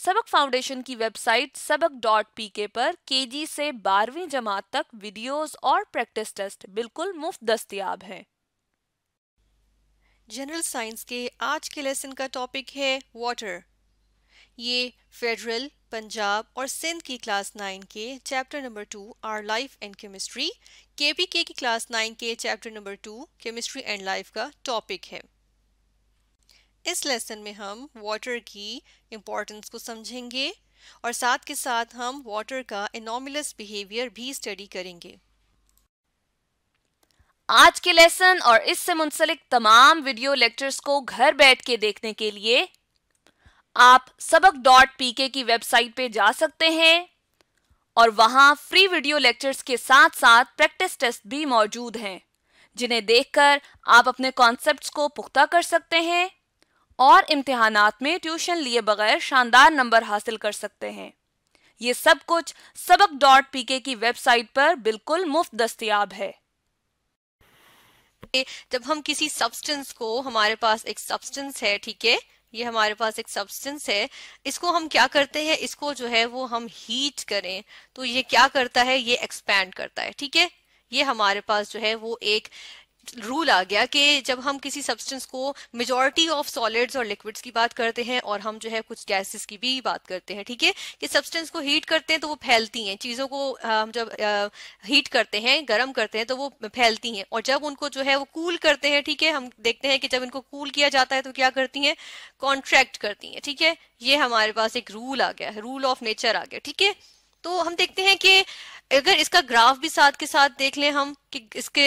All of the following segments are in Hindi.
सबक फाउंडेशन की वेबसाइट सबक डॉट पी के पर के जी से बारहवीं जमात तक वीडियोस और प्रैक्टिस टेस्ट बिल्कुल मुफ्त दस्तियाब है जनरल साइंस के आज के लेसन का टॉपिक है वाटर ये फेडरल पंजाब और सिंध की क्लास नाइन के chapter number two our life and chemistry के की क्लास नाइन के chapter number two chemistry and life का टॉपिक है इस लेसन में हम वाटर की इम्पोर्टेंस को समझेंगे और साथ के साथ हम वाटर का इनोमिलस बिहेवियर भी स्टडी करेंगे आज के लेसन और इससे मुंसलिक तमाम वीडियो लेक्चर्स को घर बैठ के देखने के लिए आप सबक डॉट पी के की वेबसाइट पे जा सकते हैं और वहां फ्री वीडियो लेक्चर्स के साथ साथ प्रैक्टिस टेस्ट भी मौजूद हैं जिन्हें देखकर आप अपने कॉन्सेप्ट्स को पुख्ता कर सकते हैं और इम्तहानात में ट्यूशन लिए बगैर शानदार नंबर हासिल कर सकते हैं ये सब कुछ सबक डॉट पी के की वेबसाइट पर बिल्कुल मुफ्त दस्तियाब है जब हम किसी सब्सटेंस को हमारे पास एक सब्सटेंस है ठीक है ये हमारे पास एक सब्सटेंस है इसको हम क्या करते हैं इसको जो है वो हम हीट करें तो ये क्या करता है ये एक्सपैंड करता है ठीक है ये हमारे पास जो है वो एक रूल आ गया कि जब हम किसी सब्सटेंस को मेजोरिटी ऑफ सॉलिड्स और लिक्विड्स की बात करते हैं और हम जो है कुछ गैसेस की भी बात करते हैं ठीक है कि सब्सटेंस को हीट करते हैं तो वो फैलती हैं चीज़ों को हम जब हीट करते हैं गर्म करते हैं तो वो फैलती हैं और जब उनको जो है वो कूल करते हैं ठीक है हम देखते हैं कि जब इनको कूल किया जाता है तो क्या करती हैं कॉन्ट्रैक्ट करती हैं ठीक है ये हमारे पास एक रूल आ गया है रूल ऑफ नेचर आ गया ठीक है तो हम देखते हैं कि अगर इसका ग्राफ भी साथ के साथ देख लें हम कि इसके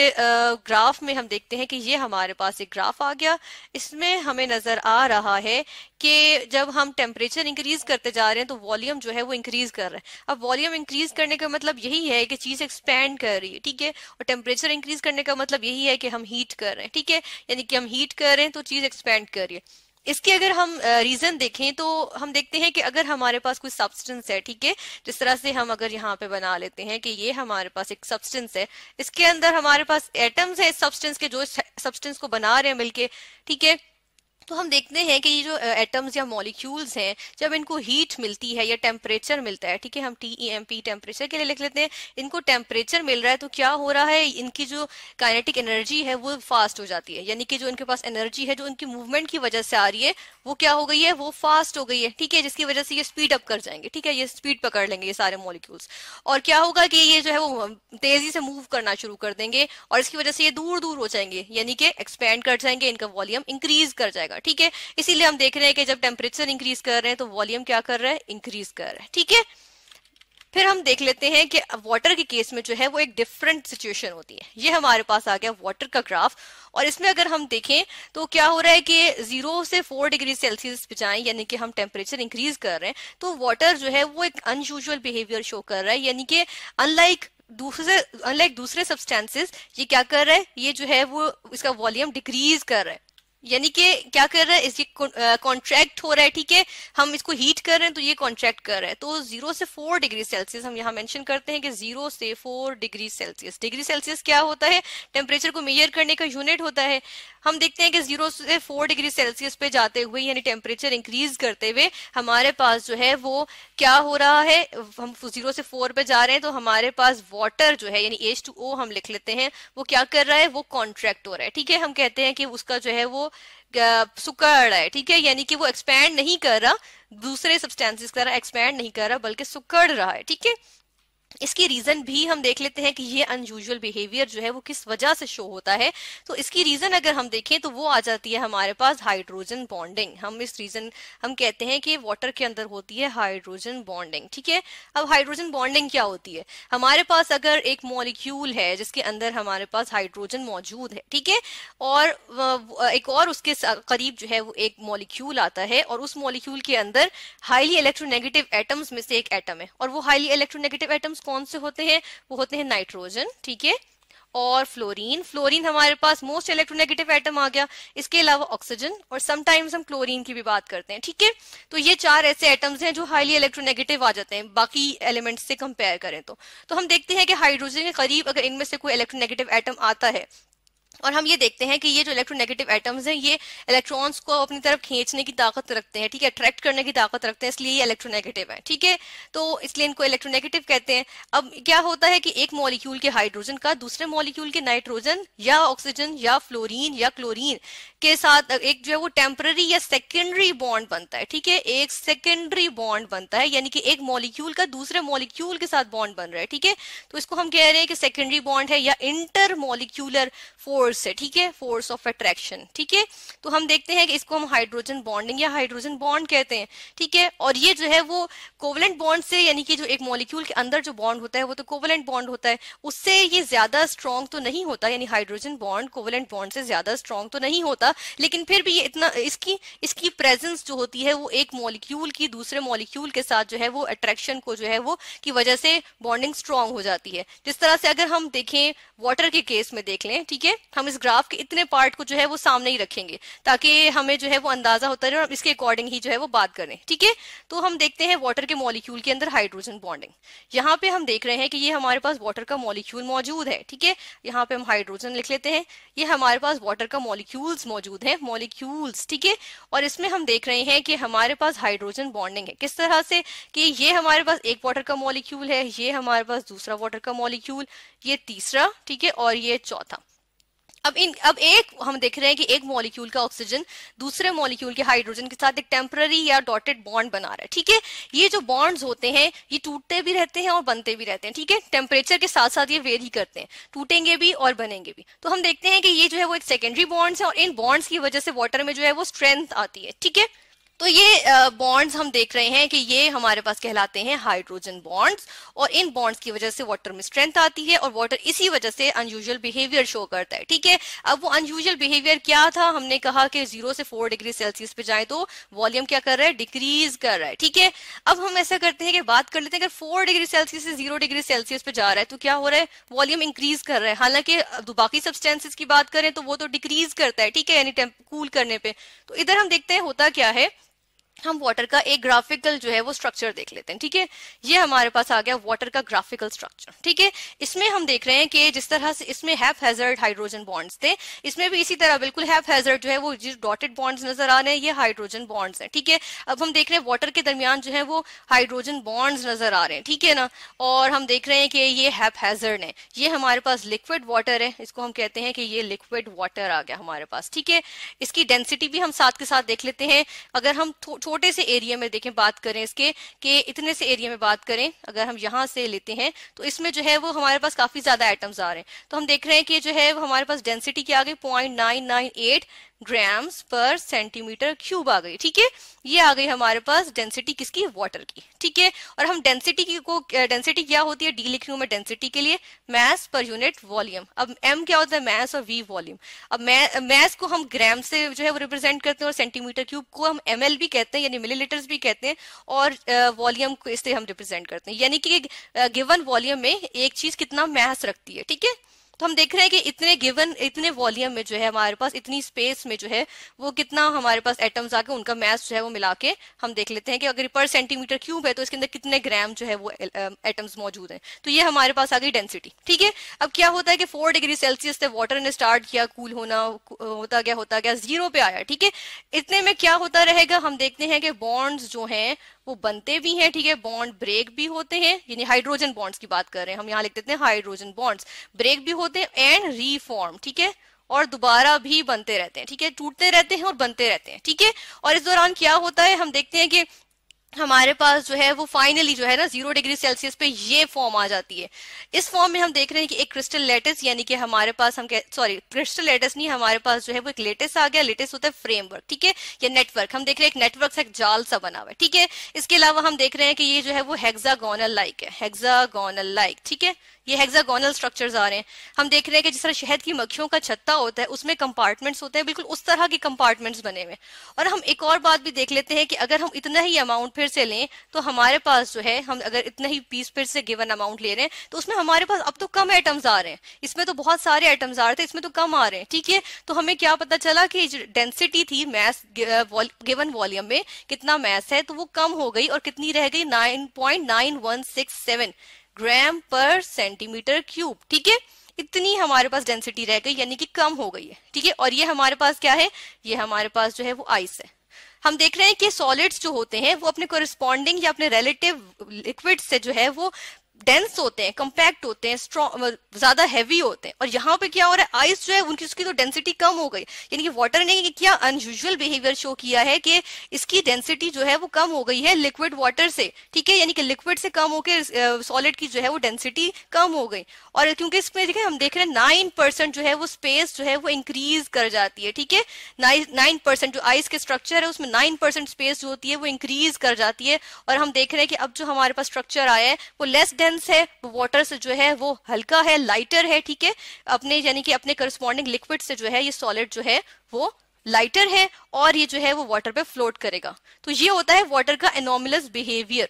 ग्राफ में हम देखते हैं कि ये हमारे पास एक ग्राफ आ गया इसमें हमें नजर आ रहा है कि जब हम टेम्परेचर इंक्रीज करते जा रहे हैं तो वॉल्यूम जो है वो इंक्रीज कर रहे हैं अब वॉल्यूम इंक्रीज करने का मतलब यही है कि चीज एक्सपेंड कर रही है ठीक है और टेम्परेचर इंक्रीज करने का मतलब यही है कि हम हीट कर रहे हैं ठीक है यानी कि हम हीट कर रहे हैं तो चीज एक्सपेंड कर रही है इसके अगर हम रीजन देखें तो हम देखते हैं कि अगर हमारे पास कोई सब्सटेंस है ठीक है जिस तरह से हम अगर यहाँ पे बना लेते हैं कि ये हमारे पास एक सब्सटेंस है इसके अंदर हमारे पास एटम्स है सब्सटेंस के जो सब्सटेंस को बना रहे हैं मिलके ठीक है तो हम देखते हैं कि ये जो एटम्स या मॉलिक्यूल्स हैं जब इनको हीट मिलती है या टेम्परेचर मिलता है ठीक है हम T E M P temperature के लिए लिख लेते हैं इनको टेम्परेचर मिल रहा है तो क्या हो रहा है इनकी जो काइनेटिक एनर्जी है वो फास्ट हो जाती है यानी कि जो इनके पास एनर्जी है जो इनकी मूवमेंट की वजह से आ रही है वो क्या हो गई है वो फास्ट हो गई है ठीक है जिसकी वजह से ये स्पीड अप कर जाएंगे ठीक है ये स्पीड पकड़ लेंगे ये सारे मॉलिक्यूल्स और क्या होगा कि ये जो है वो तेजी से मूव करना शुरू कर देंगे और इसकी वजह से ये दूर दूर हो जाएंगे यानी कि एक्सपेंड कर जाएंगे इनका वॉल्यूम इंक्रीज कर जाएगा जाएगा ठीक है इसीलिए हम देख रहे हैं कि जब टेम्परेचर इंक्रीज कर रहे हैं तो वॉल्यूम क्या कर रहा है इंक्रीज कर रहा है ठीक है फिर हम देख लेते हैं कि वाटर के केस में जो है वो एक डिफरेंट सिचुएशन होती है ये हमारे पास आ गया वाटर का ग्राफ और इसमें अगर हम देखें तो क्या हो रहा है कि जीरो से फोर डिग्री सेल्सियस पे जाएं यानी कि हम टेम्परेचर इंक्रीज कर रहे हैं तो वाटर जो है वो एक अनयूजल बिहेवियर शो कर रहा है यानी कि अनलाइक दूसरे अनलाइक दूसरे सब्सटेंसेस ये क्या कर रहा है ये जो है वो इसका वॉल्यूम डिक्रीज कर रहा है यानी कि क्या कर रहा है इसकी कॉन्ट्रैक्ट हो रहा है ठीक है हम इसको हीट कर रहे हैं तो ये कॉन्ट्रैक्ट कर रहा है तो जीरो से फोर डिग्री सेल्सियस हम यहाँ मेंशन करते हैं कि जीरो से four degree Celsius degree Celsius क्या होता है टेम्परेचर को मेजर करने का यूनिट होता है हम देखते हैं कि जीरो से फोर डिग्री सेल्सियस पे जाते हुए यानी टेम्परेचर इंक्रीज करते हुए हमारे पास जो है वो क्या हो रहा है हम जीरो से फोर पे जा रहे हैं तो हमारे पास वाटर जो है यानी एच टू ओ हम लिख लेते हैं वो क्या कर रहा है वो कॉन्ट्रैक्ट हो रहा है ठीक है हम कहते हैं कि उसका जो है वो सुकड़ है ठीक है यानी कि वो एक्सपैंड नहीं कर रहा दूसरे सब्सटेंसेस की तरह एक्सपैंड नहीं कर रहा बल्कि सुकड़ रहा है ठीक है इसकी रीजन भी हम देख लेते हैं कि ये अनयूजल बिहेवियर जो है वो किस वजह से शो होता है तो इसकी रीजन अगर हम देखें तो वो आ जाती है हमारे पास हाइड्रोजन बॉन्डिंग हम इस रीजन हम कहते हैं कि वाटर के अंदर होती है हाइड्रोजन बॉन्डिंग ठीक है अब हाइड्रोजन बॉन्डिंग क्या होती है हमारे पास अगर एक मॉलिक्यूल है जिसके अंदर हमारे पास हाइड्रोजन मौजूद है ठीक है और एक और उसके करीब जो है वो एक मॉलिक्यूल आता है और उस मॉलिक्यूल के अंदर हाईली इलेक्ट्रोनेगेटिव एटम्स में से एक एटम है और वो हाईली इलेक्ट्रोनेगेटिव एटम्स कौन से होते हैं वो होते हैं नाइट्रोजन ठीक है और फ्लोरीन फ्लोरीन हमारे पास मोस्ट इलेक्ट्रोनेगेटिव आइटम आ गया इसके अलावा ऑक्सीजन और समटाइम्स हम क्लोरीन की भी बात करते हैं ठीक है तो ये चार ऐसे एटम्स हैं जो हाईली इलेक्ट्रोनेगेटिव आ जाते हैं बाकी एलिमेंट्स से कंपेयर करें तो तो हम देखते हैं कि हाइड्रोजन के करीब अगर इनमें से कोई इलेक्ट्रोनेगेटिव आइटम आता है और हम ये देखते हैं कि ये जो इलेक्ट्रोनेगेटिव एटम्स हैं ये इलेक्ट्रॉन्स को अपनी तरफ खींचने की ताकत रखते हैं ठीक है अट्रैक्ट करने की ताकत रखते हैं इसलिए ये इलेक्ट्रोनेगेटिव है ठीक है तो इसलिए इनको इलेक्ट्रोनेगेटिव कहते हैं अब क्या होता है कि एक मॉलिक्यूल के हाइड्रोजन का दूसरे मॉलिक्यूल के नाइट्रोजन या ऑक्सीजन या फ्लोरिन या क्लोरिन के साथ एक जो है वो टेम्पररी या सेकेंडरी बॉन्ड बनता है ठीक है एक सेकेंडरी बॉन्ड बनता है यानी कि एक मॉलिक्यूल का दूसरे मॉलिक्यूल के साथ बॉन्ड बन रहा है ठीक है तो इसको हम कह रहे हैं कि सेकेंडरी बॉन्ड है या इंटर मॉलिक्यूलर फोर्स है ठीक है फोर्स ऑफ अट्रैक्शन ठीक है तो हम देखते हैं कि इसको हम हाइड्रोजन बॉन्डिंग या हाइड्रोजन बॉन्ड कहते हैं ठीक है और ये जो है वो कोवलेंट बॉन्ड से यानी कि जो एक मॉलिक्यूल के अंदर जो बॉन्ड होता है वो तो कोवलेंट बॉन्ड होता है उससे ये ज्यादा स्ट्रांग तो नहीं होता यानी हाइड्रोजन बॉन्ड कोवलेंट बॉन्ड से ज्यादा स्ट्रांग तो नहीं होता लेकिन फिर भी ये इतना इसकी इसकी प्रेजेंस जो होती है वो एक मॉलिक्यूल की दूसरे मॉलिक्यूल के साथ जो है वो अट्रैक्शन को जो है वो की वजह से बॉन्डिंग स्ट्रांग हो जाती है जिस तरह से अगर हम देखें वाटर के केस में देख लें ठीक है हम इस ग्राफ के इतने पार्ट को जो है वो सामने ही रखेंगे ताकि हमें जो है वो अंदाजा होता रहे और इसके अकॉर्डिंग ही जो है वो बात करें ठीक है तो हम देखते हैं वाटर के मॉलिक्यूल के अंदर हाइड्रोजन बॉन्डिंग यहाँ पे हम देख रहे हैं कि ये हमारे पास वाटर का मॉलिक्यूल मौजूद है ठीक है यहाँ पे हम हाइड्रोजन लिख लेते हैं ये हमारे पास वाटर का मॉलिक्यूल्स मौजूद है मॉलिक्यूल्स ठीक है और इसमें हम देख रहे हैं कि हमारे पास हाइड्रोजन बॉन्डिंग है किस तरह से कि ये हमारे पास एक वाटर का मॉलिक्यूल है ये हमारे पास दूसरा वाटर का मॉलिक्यूल ये तीसरा ठीक है और ये चौथा अब इन अब एक हम देख रहे हैं कि एक मॉलिक्यूल का ऑक्सीजन दूसरे मॉलिक्यूल के हाइड्रोजन के साथ एक टेम्पररी या डॉटेड बॉन्ड बना रहा है ठीक है ये जो बॉन्ड्स होते हैं ये टूटते भी रहते हैं और बनते भी रहते हैं ठीक है टेम्परेचर के साथ साथ ये वेर ही करते हैं टूटेंगे भी और बनेंगे भी तो हम देखते हैं कि ये जो है वो एक सेकेंडरी बॉन्ड्स है और इन बॉन्ड्स की वजह से वॉटर में जो है वो स्ट्रेंथ आती है ठीक है तो ये बॉन्ड्स हम देख रहे हैं कि ये हमारे पास कहलाते हैं हाइड्रोजन बॉन्ड्स और इन बॉन्ड्स की वजह से वाटर में स्ट्रेंथ आती है और वाटर इसी वजह से अनयूजल बिहेवियर शो करता है ठीक है अब वो अनयूजल बिहेवियर क्या था हमने कहा कि जीरो से फोर डिग्री सेल्सियस पे जाए तो वॉल्यूम क्या कर रहा है डिक्रीज कर रहा है ठीक है अब हम ऐसा करते हैं कि बात कर लेते हैं अगर फोर डिग्री सेल्सियस से जीरो डिग्री सेल्सियस पे जा रहा है तो क्या हो रहा है वॉल्यूम इंक्रीज कर रहा है हालांकि बाकी सब्सटेंसेज की बात करें तो वो तो डिक्रीज करता है ठीक है यानी कूल करने पर तो इधर हम देखते हैं होता क्या है हम वाटर का एक ग्राफिकल जो है वो स्ट्रक्चर देख लेते हैं ठीक है ये हमारे पास आ गया वाटर का ग्राफिकल स्ट्रक्चर ठीक है इसमें हम देख रहे हैं कि जिस तरह से इसमें हैफ हैजर्ड हाइड्रोजन बॉन्ड्स थे इसमें भी इसी तरह बिल्कुल हैफ हैजर्ड जो है वो जिस डॉटेड बॉन्ड्स नजर आ रहे हैं ये हाइड्रोजन बॉन्ड्स हैं ठीक है अब हम देख रहे हैं वाटर के दरमियान जो है वो हाइड्रोजन बॉन्ड्स नजर आ रहे हैं ठीक है ना और हम देख रहे हैं कि ये हैफ हैजर्ड है ये हमारे पास लिक्विड वाटर है इसको हम कहते हैं कि ये लिक्विड वाटर आ गया हमारे पास ठीक है इसकी डेंसिटी भी हम साथ के साथ देख लेते हैं अगर हम छोटे से एरिया में देखें बात करें इसके के इतने से एरिया में बात करें अगर हम यहां से लेते हैं तो इसमें जो है वो हमारे पास काफी ज्यादा आइटम्स आ रहे हैं तो हम देख रहे हैं कि जो है वो हमारे पास डेंसिटी क्या आ गई point nine nine eight grams पर सेंटीमीटर क्यूब आ गई ठीक है ये आ गई हमारे पास डेंसिटी किसकी वाटर की ठीक है और हम डेंसिटी की को डेंसिटी क्या होती है डी लिख रही हूँ मैं डेंसिटी के लिए मास पर यूनिट वॉल्यूम अब एम क्या होता है मैस और वी वॉल्यूम अब मैस को हम ग्राम से जो है वो रिप्रेजेंट करते हैं और सेंटीमीटर क्यूब को हम एम भी कहते हैं कहते हैं यानी मिलीलीटर्स भी कहते हैं और वॉल्यूम को इससे हम रिप्रेजेंट करते हैं यानी कि गिवन वॉल्यूम में एक चीज कितना मैस रखती है ठीक है तो हम देख रहे हैं कि इतने गिवन इतने वॉल्यूम में जो है हमारे पास इतनी स्पेस में जो है वो कितना हमारे पास एटम्स आके उनका मैस जो है वो मिला के हम देख लेते हैं कि अगर पर सेंटीमीटर क्यूब है तो इसके अंदर कितने ग्राम जो है वो एटम्स मौजूद हैं तो ये हमारे पास आ गई डेंसिटी ठीक है अब क्या होता है कि फोर डिग्री सेल्सियस से वाटर ने स्टार्ट किया कूल होना होता गया होता गया जीरो पे आया ठीक है इतने में क्या होता रहेगा हम देखते हैं कि बॉन्ड्स जो है वो बनते भी हैं ठीक है बॉन्ड ब्रेक भी होते हैं यानी हाइड्रोजन बॉन्ड्स की बात कर रहे हैं हम यहाँ लिख देते हैं हाइड्रोजन बॉन्ड्स ब्रेक भी होते हैं एंड रीफॉर्म ठीक है और दोबारा भी बनते रहते हैं ठीक है टूटते रहते हैं और बनते रहते हैं ठीक है और इस दौरान क्या होता है हम देखते हैं कि हमारे पास जो है वो फाइनली जो है ना जीरो डिग्री सेल्सियस पे ये फॉर्म आ जाती है इस फॉर्म में हम देख रहे हैं कि एक क्रिस्टल लेटेस यानी कि हमारे पास हम सॉरी क्रिस्टल लेटेस नहीं हमारे पास जो है वो एक लेटेस्ट आ गया लेटेस्ट होता है फ्रेमवर्क ठीक है या नेटवर्क हम देख रहे हैं एक नेटवर्क सा एक जाल सा बना हुआ है ठीक है इसके अलावा हम देख रहे हैं कि ये जो है वो हेक्सागोनल लाइक है हेक्सागोनल लाइक ठीक है ये हेक्सागोनल स्ट्रक्चर्स आ रहे हैं हम देख रहे हैं कि जिस तरह शहद की मक्खियों का छत्ता होता है उसमें कंपार्टमेंट्स होते हैं बिल्कुल उस तरह के कंपार्टमेंट्स बने हुए और हम एक और बात भी देख लेते हैं कि अगर हम इतना ही अमाउंट फिर से लें तो हमारे पास जो है हम अगर इतना ही पीस फिर से गिवन अमाउंट ले रहे हैं तो उसमें हमारे पास अब तो कम आइटम्स आ रहे हैं इसमें तो बहुत सारे आइटम्स आ रहे थे इसमें तो कम आ रहे हैं ठीक है तो हमें क्या पता चला कि डेंसिटी थी मैस गिवन वॉल्यूम में कितना मैथ है तो वो कम हो गई और कितनी रह गई nine point nine one six seven gram पर सेंटीमीटर क्यूब ठीक है इतनी हमारे पास डेंसिटी रह गई यानी कि कम हो गई है ठीक है और ये हमारे पास क्या है ये हमारे पास जो है वो आइस है हम देख रहे हैं कि सॉलिड्स जो होते हैं वो अपने कोरिस्पॉन्डिंग या अपने रिलेटिव लिक्विड से जो है वो डेंस होते हैं कंपैक्ट होते हैं स्ट्रॉ ज्यादा हैवी होते हैं और यहाँ पे क्या हो रहा है आइस जो है उनकी उसकी तो डेंसिटी कम हो गई यानी कि वाटर ने क्या अनयूजल बिहेवियर शो किया है कि इसकी डेंसिटी जो है वो कम हो गई है लिक्विड वाटर से ठीक है यानी कि लिक्विड से कम होकर सॉलिड की जो है वो डेंसिटी कम हो गई और क्योंकि इसमें देखें हम देख रहे हैं नाइन जो है वो स्पेस जो है वो इंक्रीज कर जाती है ठीक है नाइन परसेंट जो आइस के स्ट्रक्चर है उसमें नाइन स्पेस जो होती है वो इंक्रीज कर जाती है और हम देख रहे हैं कि अब जो हमारे पास स्ट्रक्चर आया है वो लेस सब्सटेंस है वाटर से जो है वो हल्का है लाइटर है ठीक है अपने यानी कि अपने करस्पॉन्डिंग लिक्विड से जो है ये सॉलिड जो है वो लाइटर है और ये जो है वो वाटर पे फ्लोट करेगा तो ये होता है वाटर का एनोमिलस बिहेवियर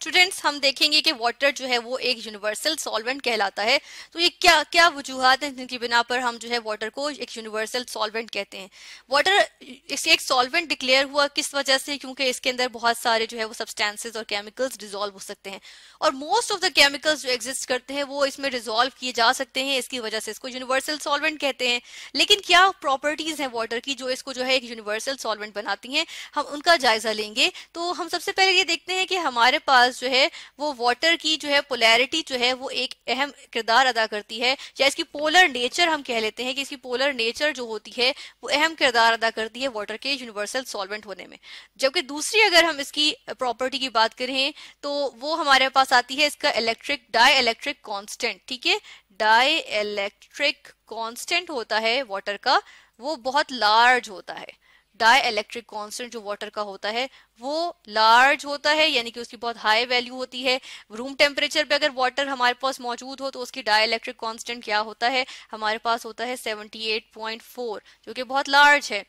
स्टूडेंट्स हम देखेंगे कि वाटर जो है वो एक यूनिवर्सल सॉल्वेंट कहलाता है तो ये क्या क्या वजूहत हैं जिनकी बिना पर हम जो है वाटर को एक यूनिवर्सल सॉल्वेंट कहते हैं वाटर इसके एक सॉल्वेंट डिक्लेयर हुआ किस वजह से क्योंकि इसके अंदर बहुत सारे जो है वो सब्सटेंसेज और केमिकल्स डिजोल्व हो सकते हैं और मोस्ट ऑफ द केमिकल्स जो एग्जिस्ट करते हैं वो इसमें डिजोल्व किए जा सकते हैं इसकी वजह से इसको यूनिवर्सल सॉल्वेंट कहते हैं लेकिन क्या प्रॉपर्टीज हैं वाटर की जो इसको जो है एक यूनिवर्सल सॉल्वेंट बनाती हैं हम उनका जायजा लेंगे तो हम सबसे पहले ये देखते हैं कि हमारे पास पास जो है वो वाटर की जो है पोलैरिटी जो है वो एक अहम किरदार अदा करती है या इसकी पोलर नेचर हम कह लेते हैं कि इसकी पोलर नेचर जो होती है वो अहम किरदार अदा करती है वाटर के यूनिवर्सल सॉल्वेंट होने में जबकि दूसरी अगर हम इसकी प्रॉपर्टी की बात करें तो वो हमारे पास आती है इसका इलेक्ट्रिक डाई इलेक्ट्रिक कॉन्स्टेंट ठीक है डाई इलेक्ट्रिक कॉन्स्टेंट होता है वाटर का वो बहुत लार्ज होता है इलेक्ट्रिक कांस्टेंट जो वाटर का होता है वो लार्ज होता है यानी कि उसकी बहुत हाई वैल्यू होती है रूम टेम्परेचर पे अगर वाटर हमारे पास मौजूद हो तो उसकी इलेक्ट्रिक कॉन्स्टेंट क्या होता है हमारे पास होता है 78.4 जो कि बहुत लार्ज है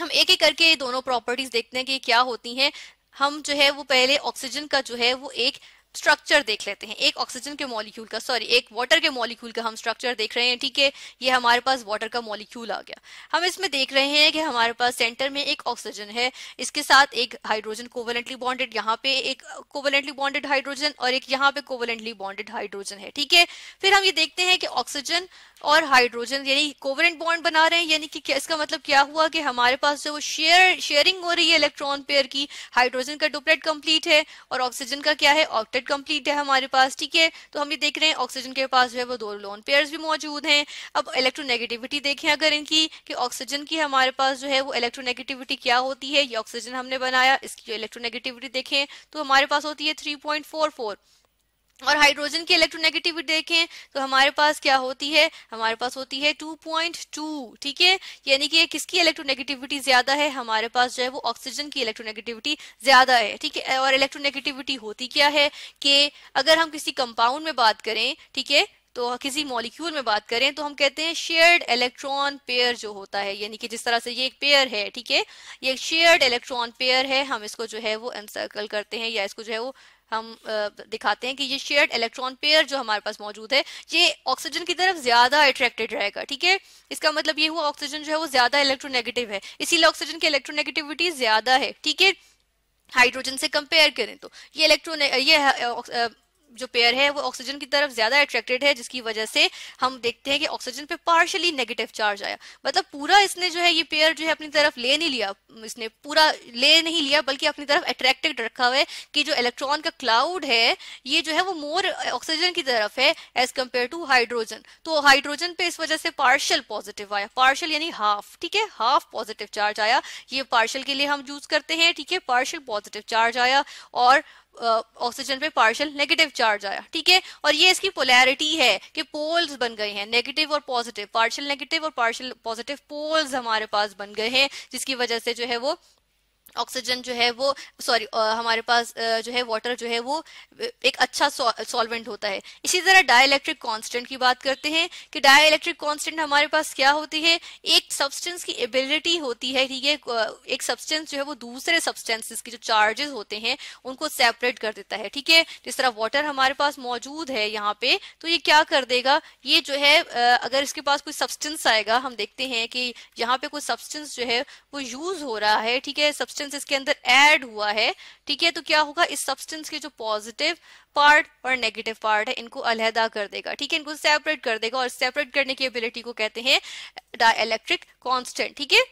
हम एक एक करके ये दोनों प्रॉपर्टीज देखते हैं कि क्या होती हैं हम जो है वो पहले ऑक्सीजन का जो है वो एक स्ट्रक्चर देख लेते हैं एक ऑक्सीजन के मॉलिक्यूल का सॉरी एक वाटर के मॉलिक्यूल का हम स्ट्रक्चर देख रहे हैं ठीक है ये हमारे पास वाटर का मॉलिक्यूल आ गया हम इसमें देख रहे हैं कि हमारे पास सेंटर में एक ऑक्सीजन है इसके साथ एक हाइड्रोजन कोवलेंटली बॉन्डेड यहाँ पे एक कोवलेंटली बॉन्डेड हाइड्रोजन और एक यहाँ पे कोवलेंटली बॉन्डेड हाइड्रोजन है ठीक है फिर हम ये देखते हैं कि ऑक्सीजन और हाइड्रोजन यानी कोवलेंट बॉन्ड बना रहे हैं यानी कि इसका मतलब क्या हुआ कि हमारे पास जो शेयर शेयरिंग हो रही है इलेक्ट्रॉन पेयर की हाइड्रोजन का डुप्लेट कंप्लीट है और ऑक्सीजन का क्या है ऑक्टेट पेयर कंप्लीट है हमारे पास ठीक है तो हम ये देख रहे हैं ऑक्सीजन के पास जो है वो दो लोन पेयर भी मौजूद हैं अब इलेक्ट्रोनेगेटिविटी देखें अगर इनकी कि ऑक्सीजन की हमारे पास जो है वो इलेक्ट्रोनेगेटिविटी क्या होती है ये ऑक्सीजन हमने बनाया इसकी जो इलेक्ट्रोनेगेटिविटी देखें तो हमारे पास होती है थ्री पॉइंट फोर फोर और हाइड्रोजन की इलेक्ट्रोनेगेटिविटी देखें तो हमारे पास क्या होती है हमारे पास होती है 2.2 ठीक है यानी कि किसकी इलेक्ट्रोनेगेटिविटी ज्यादा है हमारे पास जो है वो ऑक्सीजन की इलेक्ट्रोनेगेटिविटी ज्यादा है ठीक है और इलेक्ट्रोनेगेटिविटी होती क्या है कि अगर हम किसी कंपाउंड में बात करें ठीक है तो किसी मॉलिक्यूल में बात करें तो हम कहते हैं शेयर्ड इलेक्ट्रॉन पेयर जो होता है यानी कि जिस तरह से ये एक पेयर है ठीक है ये शेयर्ड इलेक्ट्रॉन पेयर है हम इसको जो है वो एनसर्कल करते हैं या इसको जो है वो हम दिखाते हैं कि ये शेयर्ड इलेक्ट्रॉन पेयर जो हमारे पास मौजूद है ये ऑक्सीजन की तरफ ज्यादा अट्रैक्टेड रहेगा ठीक है इसका मतलब ये हुआ ऑक्सीजन जो है वो ज्यादा इलेक्ट्रोनेगेटिव है इसीलिए ऑक्सीजन की इलेक्ट्रोनेगेटिविटी ज्यादा है ठीक है हाइड्रोजन से कंपेयर करें तो ये इलेक्ट्रोन ये जो पेयर है वो ऑक्सीजन की तरफ ज्यादा अट्रैक्टेड है जिसकी वजह से हम देखते हैं कि ऑक्सीजन पे पार्शली नेगेटिव चार्ज आया मतलब पूरा इसने जो है ये पेयर जो है अपनी तरफ ले नहीं लिया इसने पूरा ले नहीं लिया बल्कि अपनी तरफ अट्रैक्टेड रखा हुआ है कि जो इलेक्ट्रॉन का क्लाउड है ये जो है वो मोर ऑक्सीजन की तरफ है एज कम्पेयर टू हाइड्रोजन तो हाइड्रोजन पे इस वजह से पार्शल पॉजिटिव आया पार्शल यानी हाफ ठीक है हाफ पॉजिटिव चार्ज आया ये पार्शल के लिए हम यूज करते हैं ठीक है पार्शल पॉजिटिव चार्ज आया और ऑक्सीजन पे पार्शियल नेगेटिव चार्ज आया ठीक है और ये इसकी पोलैरिटी है कि पोल्स बन गए हैं नेगेटिव और पॉजिटिव पार्शियल नेगेटिव और पार्शियल पॉजिटिव पोल्स हमारे पास बन गए हैं जिसकी वजह से जो है वो ऑक्सीजन जो है वो सॉरी हमारे पास जो है वाटर जो है वो एक अच्छा सॉल्वेंट होता है इसी तरह इलेक्ट्रिक कांस्टेंट की बात करते हैं कि डाइलेक्ट्रिक कांस्टेंट हमारे पास क्या होती है एक सब्सटेंस की एबिलिटी होती है ठीक है एक सब्सटेंस जो है वो दूसरे सब्सटेंसेस के जो चार्जेस होते हैं उनको सेपरेट कर देता है ठीक है जिस तरह वाटर हमारे पास मौजूद है यहाँ पे तो ये क्या कर देगा ये जो है अगर इसके पास कोई सब्सटेंस आएगा हम देखते हैं कि यहाँ पे कोई सब्सटेंस जो है वो यूज हो रहा है ठीक है सब्सटेंस सब्सटेंस इसके अंदर ऐड हुआ है ठीक है तो क्या होगा इस सब्सटेंस के जो पॉजिटिव पार्ट और नेगेटिव पार्ट है इनको अलहदा कर देगा ठीक है इनको सेपरेट कर देगा और सेपरेट करने की एबिलिटी को कहते हैं डाइलेक्ट्रिक कॉन्स्टेंट ठीक है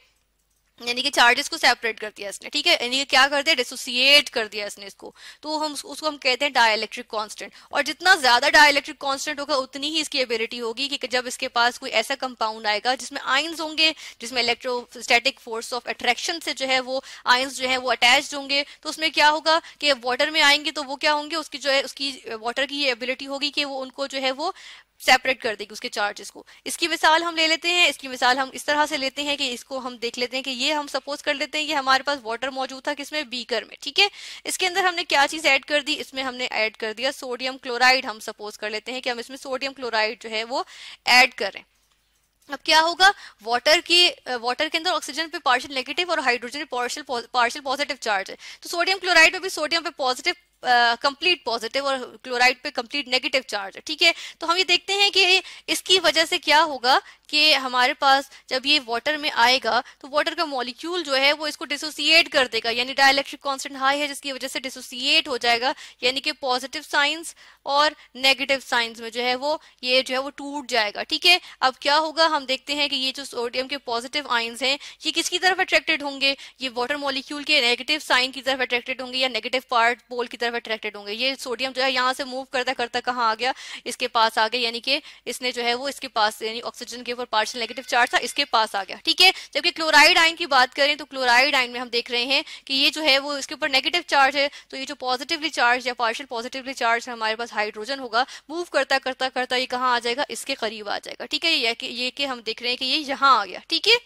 यानी कि चार्जेस को सेपरेट कर दिया इसने ठीक है यानी कि क्या कर दिया डिसोसिएट कर दिया इसने इसको तो हम उसको हम कहते हैं डायलैक्ट्रिक कांस्टेंट और जितना ज्यादा डायलैक्ट्रिक कांस्टेंट होगा उतनी ही इसकी एबिलिटी होगी कि जब इसके पास कोई ऐसा कंपाउंड आएगा जिसमें आयंस होंगे जिसमें इलेक्ट्रोस्टेटिक फोर्स ऑफ अट्रैक्शन से जो है वो आइंस जो है वो अटैच होंगे तो उसमें क्या होगा कि वाटर में आएंगे तो वो क्या होंगे उसकी जो है उसकी वाटर की ये एबिलिटी होगी कि वो उनको जो है वो सेपरेट कर देगी उसके चार्जेस को इसकी मिसाल हम ले लेते हैं इसकी मिसाल हम इस तरह से लेते हैं कि इसको हम देख लेते हैं कि ये हम सपोज कर लेते हैं कि हमारे पास वाटर मौजूद था किसमें बीकर में ठीक है इसके अंदर हमने क्या चीज ऐड कर दी इसमें हमने ऐड कर दिया सोडियम क्लोराइड हम सपोज कर लेते हैं कि हम इसमें सोडियम क्लोराइड जो है वो एड करें अब क्या होगा वाटर की वाटर के अंदर ऑक्सीजन पे पार्शियल नेगेटिव और हाइड्रोजन पे पार्शियल पार्शियल पॉजिटिव चार्ज है तो सोडियम क्लोराइड में भी सोडियम पे पॉजिटिव कंप्लीट पॉजिटिव और क्लोराइड पे कंप्लीट नेगेटिव चार्ज ठीक है तो हम ये देखते हैं कि इसकी वजह से क्या होगा कि हमारे पास जब ये वाटर में आएगा तो वाटर का मॉलिक्यूल जो है वो इसको डिसोसिएट कर देगा यानी डायलैक्ट्रिक कॉन्स्टेंट हाई है जिसकी वजह से डिसोसिएट हो जाएगा यानी कि पॉजिटिव साइंस और नेगेटिव साइंस में जो है वो ये जो है वो टूट जाएगा ठीक है अब क्या होगा हम देखते हैं कि ये जो सोडियम के पॉजिटिव आइन्स हैं ये किसकी तरफ अट्रैक्टेड होंगे ये वाटर मॉलिक्यूल के नेगेटिव साइन की तरफ अट्रैक्टेड होंगे या नेगेटिव पार्ट पोल की तरफ अट्रैक्टेड होंगे ये सोडियम जो है यहाँ से मूव करता करता कहाँ आ गया इसके पास आ गया यानी कि इसने जो है वो इसके पास यानी ऑक्सीजन के पॉजिटिव और पार्शियल नेगेटिव चार्ज था इसके पास आ गया ठीक है जबकि क्लोराइड आइन की बात करें तो क्लोराइड आइन में हम देख रहे हैं कि ये जो है वो इसके ऊपर नेगेटिव चार्ज है तो ये जो पॉजिटिवली चार्ज या पार्शियल पॉजिटिवली चार्ज है हमारे पास हाइड्रोजन होगा मूव करता करता करता ये कहाँ आ जाएगा इसके करीब आ जाएगा ठीक है ये कि हम देख रहे हैं कि ये यहाँ आ गया ठीक है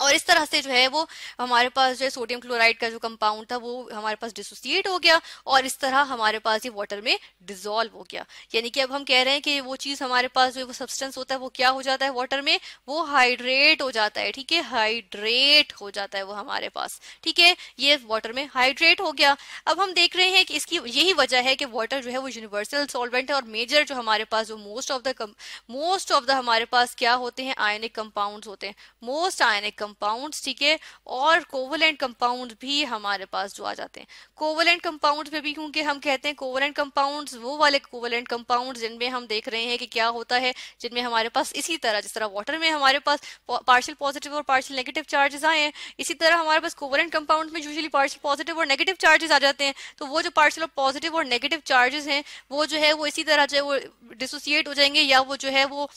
और इस तरह से जो है वो हमारे पास जो है सोडियम क्लोराइड का जो कंपाउंड था वो हमारे पास डिसोसिएट हो गया और इस तरह हमारे पास ये वाटर में डिजोल्व हो गया यानी कि अब हम कह रहे हैं कि वो चीज हमारे पास जो वो सब्सटेंस होता है वो क्या हो जाता है वाटर में वो हाइड्रेट हो जाता है ठीक है हाइड्रेट हो जाता है वो हमारे पास ठीक है ये वाटर में हाइड्रेट हो गया अब हम देख रहे हैं कि इसकी यही वजह है कि वाटर जो है वो यूनिवर्सल सॉल्वेंट है और मेजर जो हमारे पास जो most of the most of the हमारे पास क्या होते हैं आयनिक कंपाउंड होते हैं मोस्ट आयनिक कंपाउंड ठीक है और कोवलेंट कंपाउंड भी हमारे पास जो आ जाते हैं कोवलेंट कंपाउंड में भी क्योंकि हम कहते हैं कोवलेंट कंपाउंड्स वो वाले कोवलेंट कंपाउंड जिनमें हम देख रहे हैं कि क्या होता है जिनमें हमारे पास इसी तरह जिस तरह वाटर में हमारे पास पार्शल पॉजिटिव और पार्शल नेगेटिव चार्जेस आए हैं इसी तरह हमारे पास कोवलेंट कंपाउंड में यूजली पार्शल पॉजिटिव और नेगेटिव चार्जेस आ जाते हैं तो वो जो पार्शल और पॉजिटिव और नेगेटिव चार्जेस हैं वो जो है वो इसी तरह जो है वो डिसोसिएट हो जाएंगे या वो जो है वो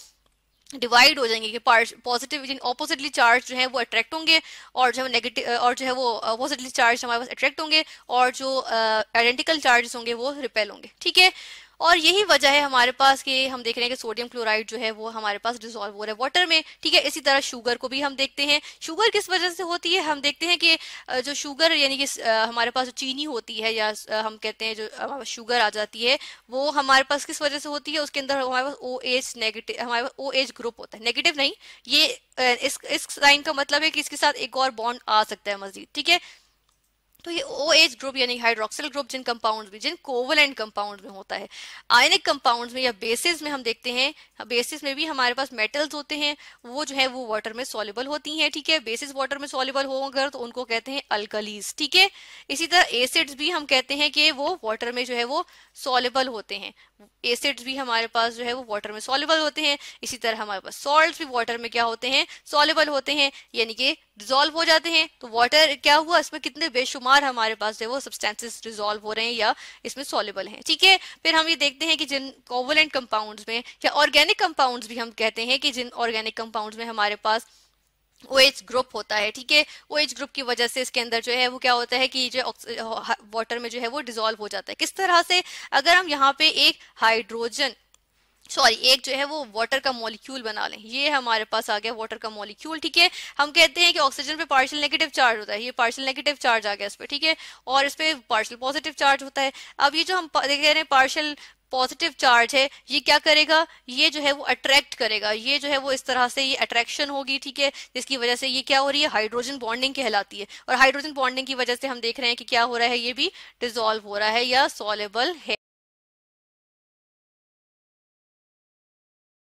डिवाइड हो जाएंगे कि पॉजिटिव ऑपोजिटली चार्ज जो है वो अट्रैक्ट होंगे और जो है नेगेटिव और जो है वो अपोजिटली चार्ज हमारे पास अट्रैक्ट होंगे और जो आइडेंटिकल uh, चार्जेस होंगे वो रिपेल होंगे ठीक है और यही वजह है हमारे पास कि हम देख रहे हैं कि सोडियम क्लोराइड जो है वो हमारे पास डिजोल्व हो रहा है वाटर में ठीक है इसी तरह शुगर को भी हम देखते हैं शुगर किस वजह से होती है हम देखते हैं कि जो शुगर यानी कि हमारे पास चीनी होती है या हम कहते हैं जो शुगर आ जाती है वो हमारे पास किस वजह से होती है उसके अंदर हमारे पास ओ एच नेगेटिव हमारे पास ओ एच ग्रुप होता है नेगेटिव नहीं ये इस इस साइन का मतलब है कि इसके साथ एक और बॉन्ड आ सकता है मजीद ठीक है तो ये ओ एच ग्रुप यानी हाइड्रोक्सिल ग्रुप जिन कंपाउंड में जिन कोवलेंट कंपाउंड में होता है आयनिक कंपाउंड में या बेसिस में हम देखते हैं बेसिस में भी हमारे पास मेटल्स होते हैं वो जो है वो वाटर में सॉलिबल होती हैं ठीक है बेसिस वाटर में सॉलिबल हो अगर तो उनको कहते हैं अल्कलीज ठीक है इसी तरह एसिड्स भी हम कहते हैं कि वो वाटर में जो है वो सॉलिबल होते हैं एसिड्स भी हमारे पास जो है वो वाटर में सॉलिबल होते हैं इसी तरह हमारे पास सॉल्ट भी वाटर में क्या होते हैं सॉलिबल होते हैं यानी कि डिजोल्व हो जाते हैं तो वाटर क्या हुआ इसमें कितने बेशुमार बार हमारे पास जो है वो सब्सटेंसेस रिजोल्व हो रहे हैं या इसमें सोलेबल हैं ठीक है फिर हम ये देखते हैं कि जिन कोवलेंट कंपाउंड्स में या ऑर्गेनिक कंपाउंड्स भी हम कहते हैं कि जिन ऑर्गेनिक कंपाउंड्स में हमारे पास ओ एच ग्रुप होता है ठीक है ओ एच ग्रुप की वजह से इसके अंदर जो है वो क्या होता है कि जो वाटर में जो है वो डिजोल्व हो जाता है किस तरह से अगर हम यहाँ पे एक हाइड्रोजन सॉरी एक जो है वो वाटर का मॉलिक्यूल बना लें ये हमारे पास आ गया वाटर का मॉलिक्यूल ठीक है हम कहते हैं कि ऑक्सीजन पे पार्शियल नेगेटिव चार्ज होता है ये पार्शियल नेगेटिव चार्ज आ गया इस पर ठीक है और इस पर पार्शियल पॉजिटिव चार्ज होता है अब ये जो हम कह रहे हैं पार्शियल पॉजिटिव चार्ज है ये क्या करेगा ये जो है वो अट्रैक्ट करेगा ये जो है वो इस तरह से ये अट्रैक्शन होगी ठीक है जिसकी वजह से ये क्या हो रही है हाइड्रोजन बॉन्डिंग कहलाती है और हाइड्रोजन बॉन्डिंग की वजह से हम देख रहे हैं कि क्या हो रहा है ये भी डिजोल्व हो रहा है या सॉलेबल है